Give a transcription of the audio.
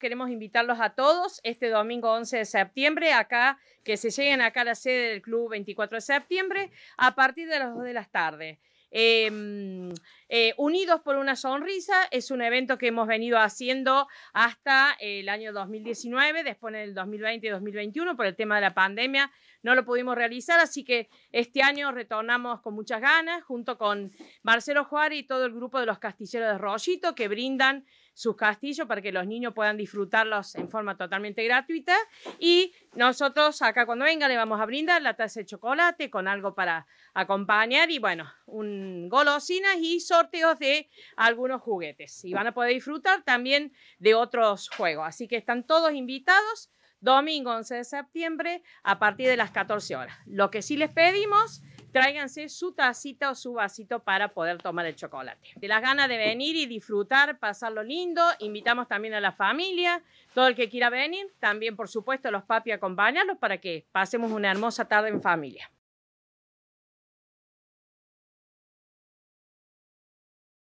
Queremos invitarlos a todos este domingo 11 de septiembre, acá, que se lleguen acá a la sede del club 24 de septiembre, a partir de las 2 de la tarde. Em, eh, Unidos por una sonrisa es un evento que hemos venido haciendo hasta el año 2019, después en el 2020 y 2021 por el tema de la pandemia no lo pudimos realizar, así que este año retornamos con muchas ganas junto con Marcelo Juárez y todo el grupo de los Castilleros de Rollito que brindan sus castillos para que los niños puedan disfrutarlos en forma totalmente gratuita. Y nosotros acá cuando venga le vamos a brindar la taza de chocolate con algo para acompañar y bueno, un golosinas y sorteos de algunos juguetes. Y van a poder disfrutar también de otros juegos. Así que están todos invitados domingo 11 de septiembre a partir de las 14 horas. Lo que sí les pedimos tráiganse su tacita o su vasito para poder tomar el chocolate. De las ganas de venir y disfrutar, pasarlo lindo, invitamos también a la familia, todo el que quiera venir, también por supuesto los papi acompañarlos para que pasemos una hermosa tarde en familia.